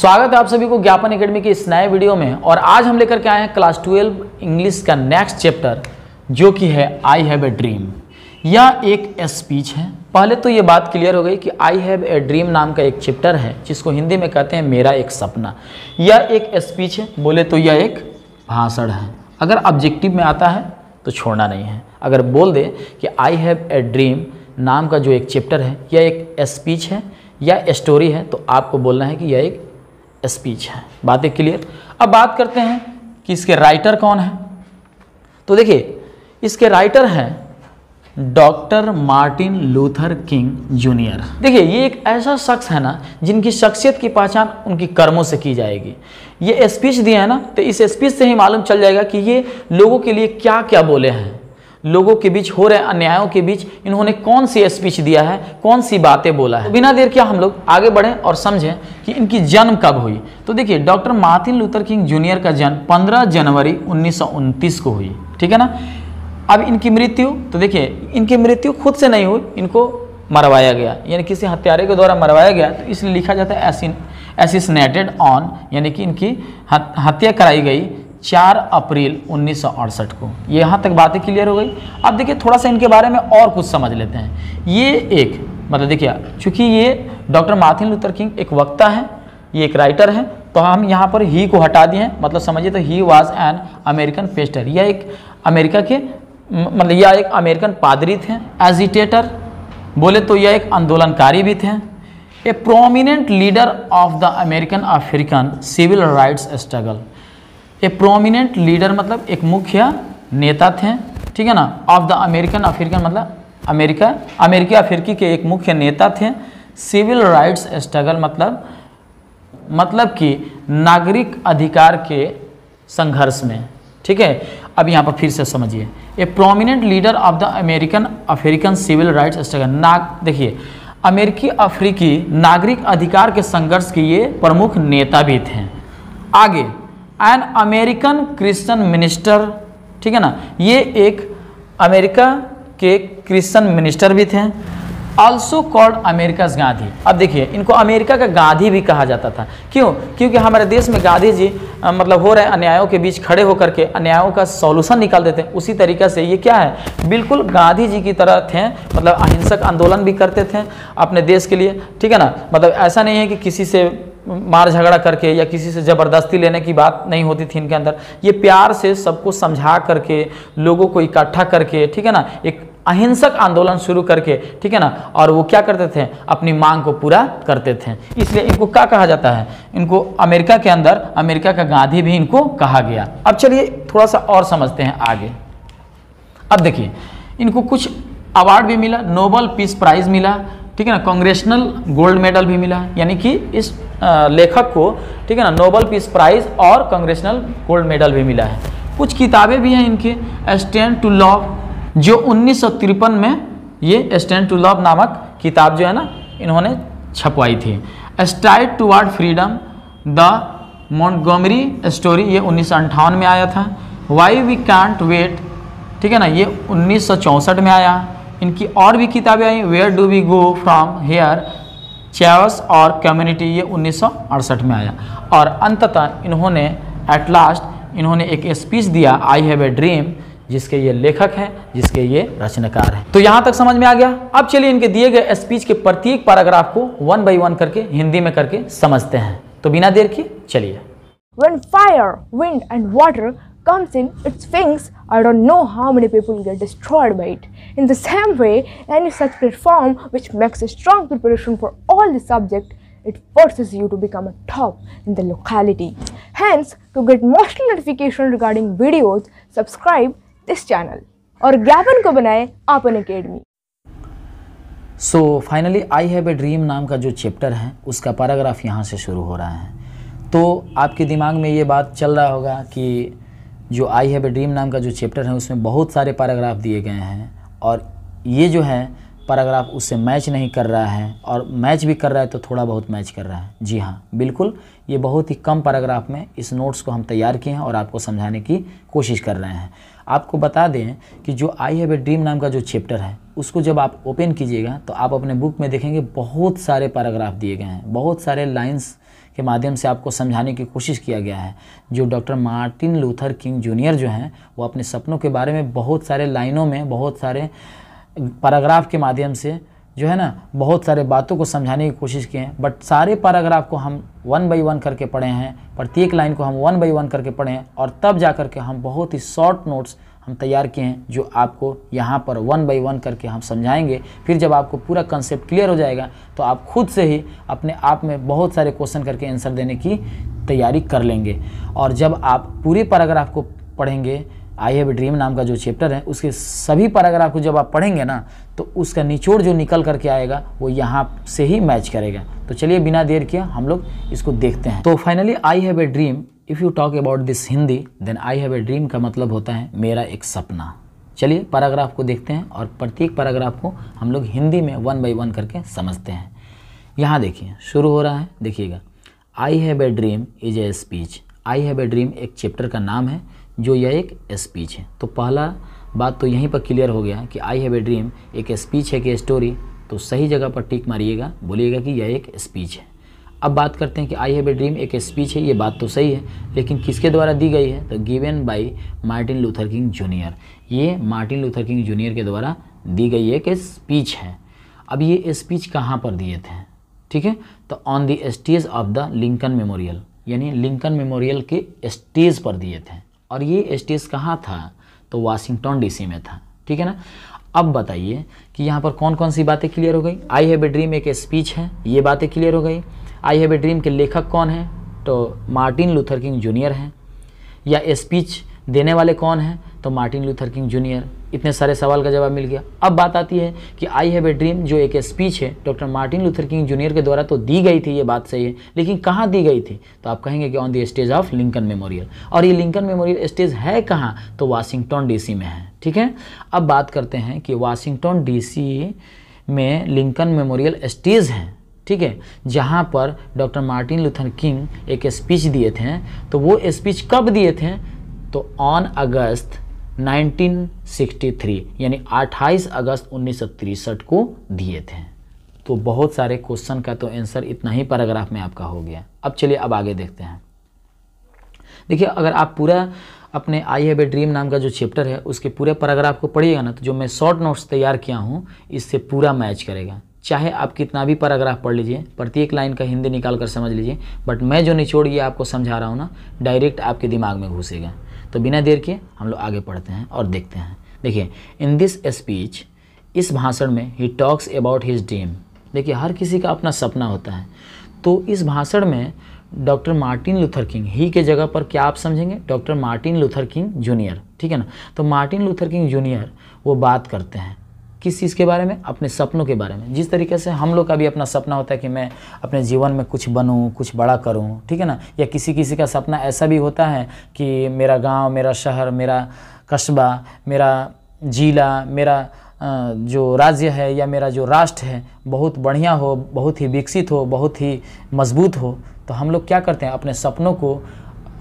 स्वागत है आप सभी को ज्ञापन एकेडमी के इस नए वीडियो में और आज हम लेकर के आए हैं क्लास ट्वेल्व इंग्लिश का नेक्स्ट चैप्टर जो कि है आई हैव ए ड्रीम यह एक स्पीच है पहले तो ये बात क्लियर हो गई कि आई हैव ए ड्रीम नाम का एक चैप्टर है जिसको हिंदी में कहते हैं मेरा एक सपना यह एक स्पीच है बोले तो यह एक भाषण है अगर ऑब्जेक्टिव में आता है तो छोड़ना नहीं है अगर बोल दे कि आई हैव ए ड्रीम नाम का जो एक चैप्टर है यह एक स्पीच है या स्टोरी है तो आपको बोलना है कि यह एक स्पीच है बातें क्लियर अब बात करते हैं कि इसके राइटर कौन है तो देखिए इसके राइटर हैं doctor Martin Luther King junior देखिए ये एक ऐसा शख्स है ना जिनकी शख्सियत की पहचान उनकी कर्मों से की जाएगी ये स्पीच दिया है ना तो इस स्पीच से ही मालूम चल जाएगा कि ये लोगों के लिए क्या क्या बोले हैं लोगों के बीच हो रहे अन्यायों के बीच इन्होंने कौन सी स्पीच दिया है कौन सी बातें बोला है तो बिना देर के हम लोग आगे बढ़ें और समझें कि इनकी जन्म कब हुई तो देखिए doctor Martin Luther King junior का जन्म 15 जनवरी उन्नीस को हुई ठीक है ना अब इनकी मृत्यु तो देखिए इनकी मृत्यु खुद से नहीं हुई इनको मरवाया गया यानी किसी हत्यारे के द्वारा मरवाया गया तो इसलिए लिखा जाता है एसिन एसिसनेटेड ऑन यानी कि इनकी हत्या कराई गई चार अप्रैल उन्नीस को यहाँ तक बातें क्लियर हो गई अब देखिए थोड़ा सा इनके बारे में और कुछ समझ लेते हैं ये एक मतलब देखिए चूँकि ये डॉक्टर माथिन लूथर किंग एक वक्ता है ये एक राइटर है तो हम यहाँ पर ही को हटा दिए हैं मतलब समझिए तो he was an American pastor यह एक अमेरिका के मतलब यह एक अमेरिकन पादरी थे एजिटेटर बोले तो यह एक आंदोलनकारी भी थे a prominent leader of the American African civil rights struggle a prominent leader मतलब एक मुख्य नेता थे ठीक है ना ऑफ द अमेरिकन अफ्रीकन मतलब अमेरिका अमेरिकी अफ्रीकी के एक मुख्य नेता थे सिविल राइट्स स्ट्रगल मतलब मतलब कि नागरिक अधिकार के संघर्ष में ठीक है अब यहाँ पर फिर से समझिए a prominent leader of the American African civil rights struggle नाग देखिए अमेरिकी अफ्रीकी नागरिक अधिकार के संघर्ष के ये प्रमुख नेता भी थे आगे एन अमेरिकन क्रिश्चियन मिनिस्टर ठीक है ना ये एक अमेरिका के क्रिश्चियन मिनिस्टर भी थे ऑल्सो कॉल्ड अमेरिकाज गांधी अब देखिए इनको अमेरिका का गांधी भी कहा जाता था क्यों क्योंकि हमारे देश में गांधी जी आ, मतलब हो रहे अन्यायों के बीच खड़े होकर के अन्यायों का सॉल्यूशन निकाल देते हैं उसी तरीके से ये क्या है बिल्कुल गांधी जी की तरह थे मतलब अहिंसक आंदोलन भी करते थे अपने देश के लिए ठीक है ना मतलब ऐसा नहीं है कि किसी से मार झगड़ा करके या किसी से ज़बरदस्ती लेने की बात नहीं होती थी इनके अंदर ये प्यार से सबको समझा करके लोगों को इकट्ठा करके ठीक है ना एक अहिंसक आंदोलन शुरू करके ठीक है ना और वो क्या करते थे अपनी मांग को पूरा करते थे इसलिए इनको क्या कहा जाता है इनको अमेरिका के अंदर अमेरिका का गांधी भी इनको कहा गया अब चलिए थोड़ा सा और समझते हैं आगे अब देखिए इनको कुछ अवार्ड भी मिला नोबल पीस प्राइज़ मिला ठीक है ना कांग्रेशनल गोल्ड मेडल भी मिला यानी कि इस लेखक को ठीक है ना नोबल पीस प्राइज़ और कांग्रेशनल गोल्ड मेडल भी मिला है कुछ किताबें भी हैं इनके स्टैंड टू लॉ जो उन्नीस में ये स्टैंड टू लव नामक किताब जो है ना इन्होंने छपवाई थी toward freedom the Montgomery story ये उन्नीस में आया था वाई वी कैंट वेट ठीक है ना ये उन्नीस में आया इनकी और भी किताबें आई where do we go from here chaos or community ये उन्नीस में आया और अंततः इन्होंने एट लास्ट इन्होंने एक स्पीच दिया आई हैव ए ड्रीम जिसके ये लेखक हैं जिसके ये रचनाकार हैं तो यहाँ तक समझ में आ गया अब चलिए इनके दिए गए स्पीच के प्रत्येक पैराग्राफ को वन बाई वन करके हिंदी में करके समझते हैं तो बिना देर के चलिए When fire, wind and water comes in its wings, I don't know how many people get destroyed by it. In the same way, any such platform which makes a strong preparation for all the subject it forces you to become a top in the locality. Hence, to get most notification regarding videos, subscribe this channel और ज्ञापन को बनाए आपन academy so finally I have a dream नाम का जो chapter है उसका पैराग्राफ यहाँ से शुरू हो रहा है तो आपके दिमाग में ये बात चल रहा होगा कि जो आई हैव ए ड्रीम नाम का जो चैप्टर है उसमें बहुत सारे पैराग्राफ दिए गए हैं और ये जो है पैराग्राफ उससे मैच नहीं कर रहा है और मैच भी कर रहा है तो थोड़ा बहुत मैच कर रहा है जी हाँ बिल्कुल ये बहुत ही कम पैराग्राफ में इस नोट्स को हम तैयार किए हैं और आपको समझाने की कोशिश कर रहे हैं आपको बता दें कि जो आई हैव ए ड्रीम नाम का जो चैप्टर है उसको जब आप ओपन कीजिएगा तो आप अपने बुक में देखेंगे बहुत सारे पैराग्राफ दिए गए हैं बहुत सारे लाइन्स के माध्यम से आपको समझाने की कोशिश किया गया है जो doctor Martin Luther King junior जो हैं वो अपने सपनों के बारे में बहुत सारे लाइनों में बहुत सारे पैराग्राफ के माध्यम से जो है ना बहुत सारे बातों को समझाने की कोशिश किए हैं बट सारे पैराग्राफ को हम वन बाई वन करके पढ़े हैं प्रत्येक लाइन को हम वन बाई वन करके पढ़े हैं और तब जा करके हम बहुत ही शॉर्ट नोट्स हम तैयार किए हैं जो आपको यहाँ पर वन बाई वन करके हम समझाएंगे फिर जब आपको पूरा कंसेप्ट क्लियर हो जाएगा तो आप खुद से ही अपने आप में बहुत सारे क्वेश्चन करके आंसर देने की तैयारी कर लेंगे और जब आप पूरे पैराग्राफ को पढ़ेंगे आई हैव ड्रीम नाम का जो चैप्टर है उसके सभी पैराग्राफ को जब आप पढ़ेंगे ना तो उसका निचोड़ जो निकल करके आएगा वो यहाँ से ही मैच करेगा तो चलिए बिना देर किया हम लोग इसको देखते हैं तो finally I have a dream if you talk about this Hindi then I have a dream का मतलब होता है मेरा एक सपना चलिए पैराग्राफ को देखते हैं और प्रत्येक पैराग्राफ को हम लोग हिंदी में वन बाई वन करके समझते हैं यहाँ देखिए शुरू हो रहा है देखिएगा I have a dream is a speech I have a dream एक चैप्टर का नाम है जो यह एक स्पीच है तो पहला बात तो यहीं पर क्लियर हो गया कि आई हैव ए ड्रीम एक स्पीच है कि स्टोरी तो सही जगह पर टिक मारिएगा बोलिएगा कि यह एक स्पीच है अब बात करते हैं कि आई हैव ए ड्रीम एक स्पीच है ये बात तो सही है लेकिन किसके द्वारा दी गई है तो given by Martin Luther King junior ये मार्टिन लूथर किंग जूनियर के द्वारा दी गई एक स्पीच है अब ये स्पीच कहाँ पर दिए थे ठीक है तो on the stage of the Lincoln memorial यानी लिंकन मेमोरियल के स्टेज पर दिए थे और ये एस टी कहाँ था तो वाशिंगटन डीसी में था ठीक है ना अब बताइए कि यहाँ पर कौन कौन सी बातें क्लियर हो गई आई हैव ए ड्रीम एक स्पीच है ये बातें क्लियर हो गई आई हैव ए ड्रीम के लेखक कौन है तो मार्टिन लूथर किंग जूनियर हैं या स्पीच देने वाले कौन हैं तो मार्टिन लूथर किंग जूनियर इतने सारे सवाल का जवाब मिल गया अब बात आती है कि आई हैव ए ड्रीम जो एक स्पीच है doctor Martin Luther King junior के द्वारा तो दी गई थी ये बात सही है लेकिन कहाँ दी गई थी तो आप कहेंगे कि on the stage of Lincoln memorial और ये लिंकन मेमोरियल स्टेज है कहाँ तो वाशिंगटन डी में है ठीक है अब बात करते हैं कि वाशिंगटन डी में लिंकन मेमोरियल स्टेज है ठीक है जहाँ पर डॉक्टर मार्टिन लूथर किंग एक स्पीच दिए थे तो वो स्पीच कब दिए थे तो ऑन अगस्त 1963 यानी 28 अगस्त उन्नीस को दिए थे तो बहुत सारे क्वेश्चन का तो आंसर इतना ही पैराग्राफ में आपका हो गया अब चलिए अब आगे देखते हैं देखिए अगर आप पूरा अपने आई हैव ए ड्रीम नाम का जो चैप्टर है उसके पूरे पैराग्राफ को पढ़िएगा ना तो जो मैं शॉर्ट नोट्स तैयार किया हूँ इससे पूरा मैच करेगा चाहे आप कितना भी पैराग्राफ पढ़ लीजिए प्रत्येक लाइन का हिंदी निकाल कर समझ लीजिए बट मैं जो निचोड़ ये आपको समझा रहा हूँ ना डायरेक्ट आपके दिमाग में घुसेगा तो बिना देर के हम लोग आगे पढ़ते हैं और देखते हैं देखिए इन दिस स्पीच इस भाषण में he talks about his dream देखिए हर किसी का अपना सपना होता है तो इस भाषण में doctor Martin Luther King he के जगह पर क्या आप समझेंगे doctor Martin Luther King junior ठीक है ना तो मार्टिन लूथर किंग जूनियर वो बात करते हैं किस चीज़ के बारे में अपने सपनों के बारे में जिस तरीके से हम लोग का भी अपना सपना होता है कि मैं अपने जीवन में कुछ बनूं कुछ बड़ा करूं ठीक है ना या किसी किसी का सपना ऐसा भी होता है कि मेरा गांव मेरा शहर मेरा कस्बा मेरा जिला मेरा जो राज्य है या मेरा जो राष्ट्र है बहुत बढ़िया हो बहुत ही विकसित हो बहुत ही मजबूत हो तो हम लोग क्या करते हैं अपने सपनों को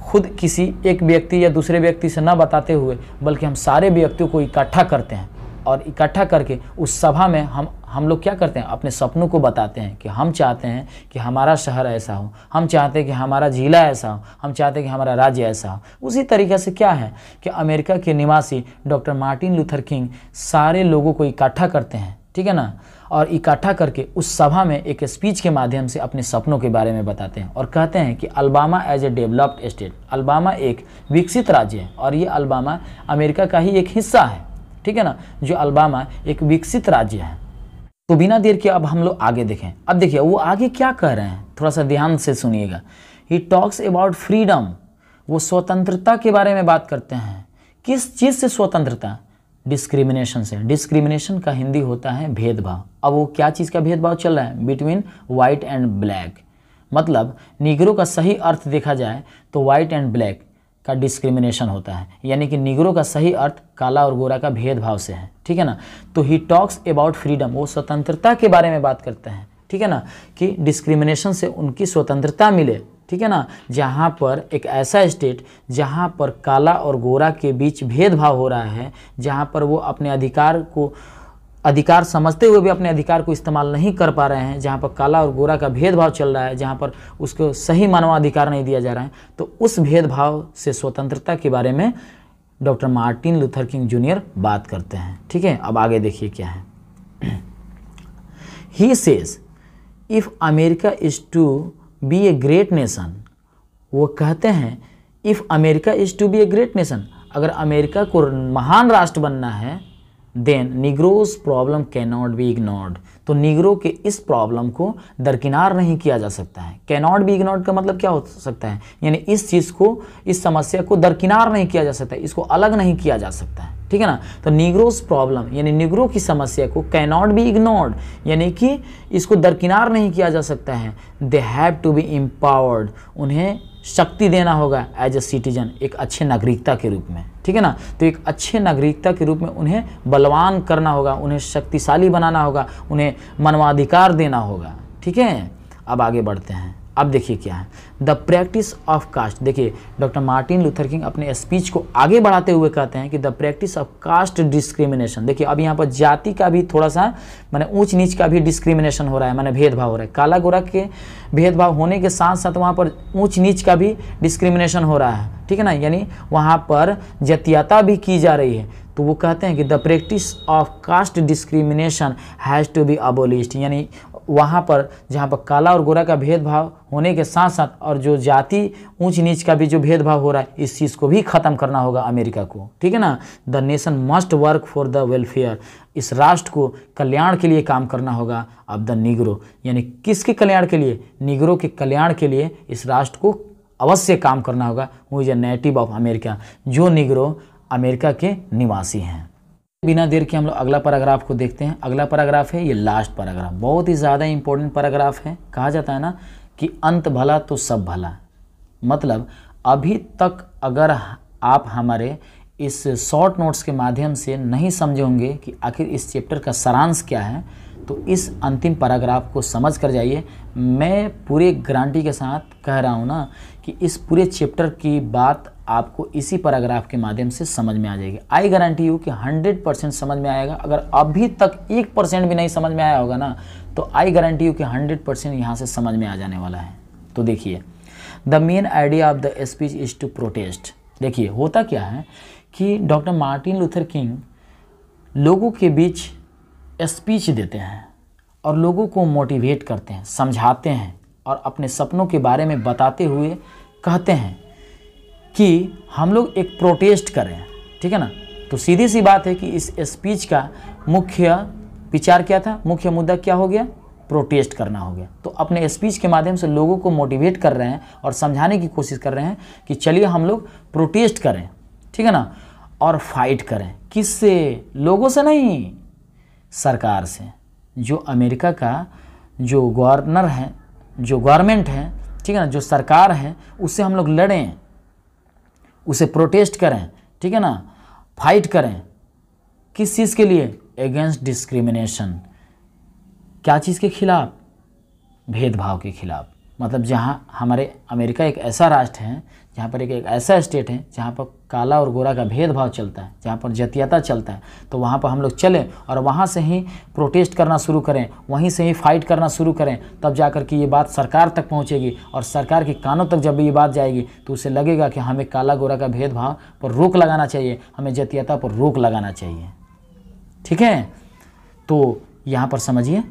खुद किसी एक व्यक्ति या दूसरे व्यक्ति से ना बताते हुए बल्कि हम सारे व्यक्तियों को इकट्ठा करते हैं और इकट्ठा करके उस सभा में हम हम लोग क्या करते हैं अपने सपनों को बताते हैं कि हम चाहते हैं कि हमारा शहर ऐसा हो हम चाहते हैं कि हमारा ज़िला ऐसा हो हम चाहते हैं कि हमारा राज्य ऐसा हो उसी तरीके से क्या है कि अमेरिका के निवासी डॉक्टर मार्टिन लूथर किंग सारे लोगों को इकट्ठा करते हैं ठीक है ना और इकट्ठा करके उस सभा में एक स्पीच के माध्यम से अपने सपनों के बारे में बताते हैं और कहते हैं कि Alabama as a developed state Alabama एक विकसित राज्य है और ये अल्बामा अमेरिका का ही एक हिस्सा है ठीक है ना जो अल्बामा एक विकसित राज्य है तो बिना देर के अब हम लोग आगे देखें अब देखिए वो आगे क्या कह रहे हैं थोड़ा सा ध्यान से सुनिएगा ही टॉक्स अबाउट फ्रीडम वो स्वतंत्रता के बारे में बात करते हैं किस चीज़ से स्वतंत्रता डिस्क्रिमिनेशन से डिस्क्रिमिनेशन का हिंदी होता है भेदभाव अब वो क्या चीज़ का भेदभाव चल रहा है बिटवीन वाइट एंड ब्लैक मतलब निगरों का सही अर्थ देखा जाए तो वाइट एंड ब्लैक का डिस्क्रिमिनेशन होता है यानी कि निगरों का सही अर्थ काला और गोरा का भेदभाव से है ठीक है ना तो ही टॉक्स अबाउट फ्रीडम वो स्वतंत्रता के बारे में बात करते हैं ठीक है ना कि डिस्क्रिमिनेशन से उनकी स्वतंत्रता मिले ठीक है ना जहाँ पर एक ऐसा स्टेट जहाँ पर काला और गोरा के बीच भेदभाव हो रहा है जहाँ पर वो अपने अधिकार को अधिकार समझते हुए भी अपने अधिकार को इस्तेमाल नहीं कर पा रहे हैं जहाँ पर काला और गोरा का भेदभाव चल रहा है जहाँ पर उसको सही मानवाधिकार नहीं दिया जा रहा है तो उस भेदभाव से स्वतंत्रता के बारे में doctor Martin Luther King junior बात करते हैं ठीक है अब आगे देखिए क्या है he says if America is to be a great nation वो कहते हैं if America is to be a great nation अगर अमेरिका को महान राष्ट्र बनना है then Negro's problem cannot be ignored तो निग्रो के इस प्रॉब्लम को दरकिनार नहीं किया जा सकता है कैनॉट बी इग्नोर्ड का मतलब क्या हो सकता है यानी इस चीज़ को इस समस्या को दरकिनार नहीं किया जा सकता इसको अलग नहीं किया जा सकता है ठीक है ना तो निग्रोज प्रॉब्लम यानी निग्रो की समस्या को कैनॉट बी इग्नोर्ड यानी कि इसको दरकिनार नहीं किया जा सकता है they have to be empowered उन्हें शक्ति देना होगा एज ए सिटीजन एक अच्छे नागरिकता के रूप में ठीक है ना तो एक अच्छे नागरिकता के रूप में उन्हें बलवान करना होगा उन्हें शक्तिशाली बनाना होगा उन्हें मानवाधिकार देना होगा ठीक है अब आगे बढ़ते हैं अब देखिए क्या है द प्रैक्टिस ऑफ कास्ट देखिए डॉक्टर मार्टिन लूथर किंग अपने स्पीच को आगे बढ़ाते हुए कहते हैं कि the practice of caste discrimination देखिए अब यहाँ पर जाति का भी थोड़ा सा मैंने ऊंच नीच का भी डिस्क्रिमिनेशन हो रहा है मैंने भेदभाव हो रहा है काला गोरा के भेदभाव होने के साथ साथ वहाँ पर ऊंच नीच का भी डिस्क्रिमिनेशन हो रहा है ठीक है ना यानी वहाँ पर जतियाता भी की जा रही है तो वो कहते हैं कि the practice of caste discrimination has to be abolished यानी वहाँ पर जहाँ पर काला और गोरा का भेदभाव होने के साथ साथ और जो जाति ऊंच नीच का भी जो भेदभाव हो रहा है इस चीज़ को भी ख़त्म करना होगा अमेरिका को ठीक है ना the nation must work for the welfare इस राष्ट्र को कल्याण के लिए काम करना होगा अब द निगरो यानी किसके कल्याण के लिए निगरों के कल्याण के लिए इस राष्ट्र को अवश्य काम करना होगा वो is a native of America जो निगरो अमेरिका के निवासी हैं बिना देर के हम लोग अगला पैराग्राफ को देखते हैं अगला पैराग्राफ है ये लास्ट पैराग्राफ बहुत ही ज़्यादा इंपॉर्टेंट पैराग्राफ है कहा जाता है ना कि अंत भला तो सब भला मतलब अभी तक अगर आप हमारे इस शॉर्ट नोट्स के माध्यम से नहीं समझे होंगे कि आखिर इस चैप्टर का सारांश क्या है तो इस अंतिम पैराग्राफ को समझ कर जाइए मैं पूरे गारंटी के साथ कह रहा हूँ ना कि इस पूरे चैप्टर की बात आपको इसी पैराग्राफ के माध्यम से समझ में आ जाएगी आई गारंटी यू कि 100 परसेंट समझ में आएगा अगर अभी तक एक परसेंट भी नहीं समझ में आया होगा ना तो आई गारंटी यू कि 100 परसेंट यहाँ से समझ में आ जाने वाला है तो देखिए the main idea of the speech is to protest देखिए होता क्या है कि डॉक्टर मार्टिन लूथर किंग लोगों के बीच स्पीच देते हैं और लोगों को मोटिवेट करते हैं समझाते हैं और अपने सपनों के बारे में बताते हुए कहते हैं कि हम लोग एक प्रोटेस्ट करें ठीक है ना तो सीधी सी बात है कि इस स्पीच का मुख्य विचार क्या था मुख्य मुद्दा क्या हो गया प्रोटेस्ट करना हो गया तो अपने स्पीच के माध्यम से लोगों को मोटिवेट कर रहे हैं और समझाने की कोशिश कर रहे हैं कि चलिए हम लोग प्रोटेस्ट करें ठीक है ना और फाइट करें किससे लोगों से नहीं सरकार से जो अमेरिका का जो गवर्नर है जो गवर्नमेंट है ठीक है ना जो सरकार है उससे हम लोग लड़ें उसे प्रोटेस्ट करें ठीक है ना फाइट करें किस चीज़ के लिए अगेंस्ट डिस्क्रिमिनेशन क्या चीज़ के खिलाफ भेदभाव के खिलाफ मतलब जहाँ हमारे अमेरिका एक ऐसा राष्ट्र है जहाँ पर एक, एक ऐसा स्टेट है जहाँ पर काला और गोरा का भेदभाव चलता है जहाँ पर जतियाता चलता है तो वहाँ पर हम लोग चलें और वहाँ से ही प्रोटेस्ट करना शुरू करें वहीं से ही फाइट करना शुरू करें तब जाकर के ये बात सरकार तक पहुँचेगी और सरकार के कानों तक जब ये बात जाएगी तो उसे लगेगा कि हमें काला गोरा का भेदभाव पर रोक लगाना चाहिए हमें जतियाता पर रोक लगाना चाहिए ठीक है तो यहाँ पर समझिए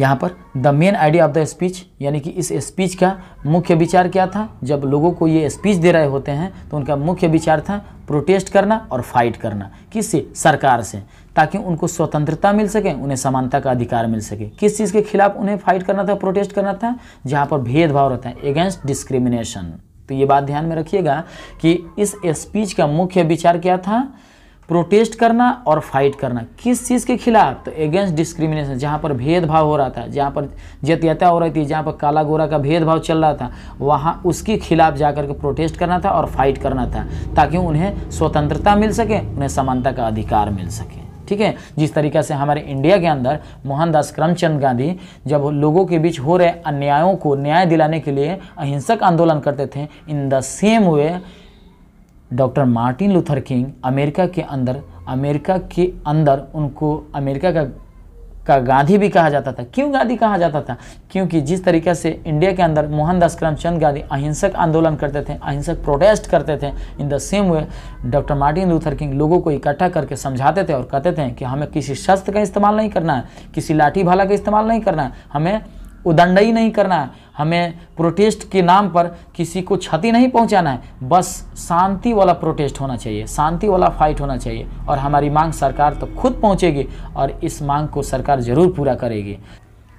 यहाँ पर the main idea of the speech यानी कि इस स्पीच का मुख्य विचार क्या था जब लोगों को ये स्पीच दे रहे होते हैं तो उनका मुख्य विचार था प्रोटेस्ट करना और फाइट करना किससे सरकार से ताकि उनको स्वतंत्रता मिल सके उन्हें समानता का अधिकार मिल सके किस चीज़ के खिलाफ उन्हें फाइट करना था प्रोटेस्ट करना था जहाँ पर भेदभाव रहता है अगेंस्ट डिस्क्रिमिनेशन तो ये बात ध्यान में रखिएगा कि इस स्पीच का मुख्य विचार क्या था प्रोटेस्ट करना और फाइट करना किस चीज़ के खिलाफ तो अगेंस्ट डिस्क्रिमिनेशन जहाँ पर भेदभाव हो रहा था जहाँ पर जतियता हो रही थी जहाँ पर काला गोरा का भेदभाव चल रहा था वहाँ उसके खिलाफ जाकर के प्रोटेस्ट करना था और फाइट करना था ताकि उन्हें स्वतंत्रता मिल सके उन्हें समानता का अधिकार मिल सके ठीक है जिस तरीका से हमारे इंडिया के अंदर मोहनदास करमचंद गांधी जब लोगों के बीच हो रहे अन्यायों को न्याय दिलाने के लिए अहिंसक आंदोलन करते थे in the same way doctor Martin Luther King America के अंदर अमेरिका के अंदर उनको अमेरिका का का गांधी भी कहा जाता था क्यों गांधी कहा जाता था क्योंकि जिस तरीके से इंडिया के अंदर मोहनदास करमचंद गांधी अहिंसक आंदोलन करते थे अहिंसक प्रोटेस्ट करते थे in the same way doctor Martin Luther King लोगों को इकट्ठा करके समझाते थे और कहते थे कि हमें किसी शस्त्र का इस्तेमाल नहीं करना है किसी लाठी भाला का इस्तेमाल नहीं करना है हमें उदंड ही नहीं करना है हमें प्रोटेस्ट के नाम पर किसी को क्षति नहीं पहुंचाना है बस शांति वाला प्रोटेस्ट होना चाहिए शांति वाला फाइट होना चाहिए और हमारी मांग सरकार तो खुद पहुंचेगी और इस मांग को सरकार ज़रूर पूरा करेगी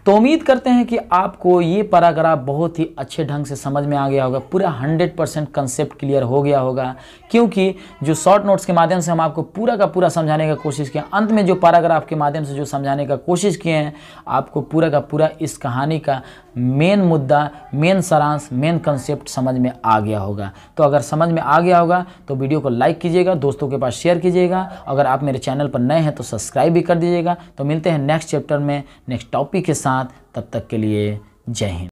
तो उम्मीद करते हैं कि आपको ये पैराग्राफ बहुत ही अच्छे ढंग से समझ में आ गया होगा पूरा 100 परसेंट कंसेप्ट क्लियर हो गया होगा क्योंकि जो शॉर्ट नोट्स के माध्यम से हम आपको पूरा का पूरा समझाने का कोशिश किए अंत में जो पैराग्राफ के माध्यम से जो समझाने का कोशिश किए हैं आपको पूरा का पूरा इस कहानी का मेन मुद्दा मेन सारांश मेन कंसेप्ट समझ में आ गया होगा तो अगर समझ में आ गया होगा तो वीडियो को लाइक कीजिएगा दोस्तों के पास शेयर कीजिएगा अगर आप मेरे चैनल पर नए हैं तो सब्सक्राइब भी कर दीजिएगा तो मिलते हैं नेक्स्ट चैप्टर में नेक्स्ट टॉपिक के साथ तब तक के लिए जय हिंद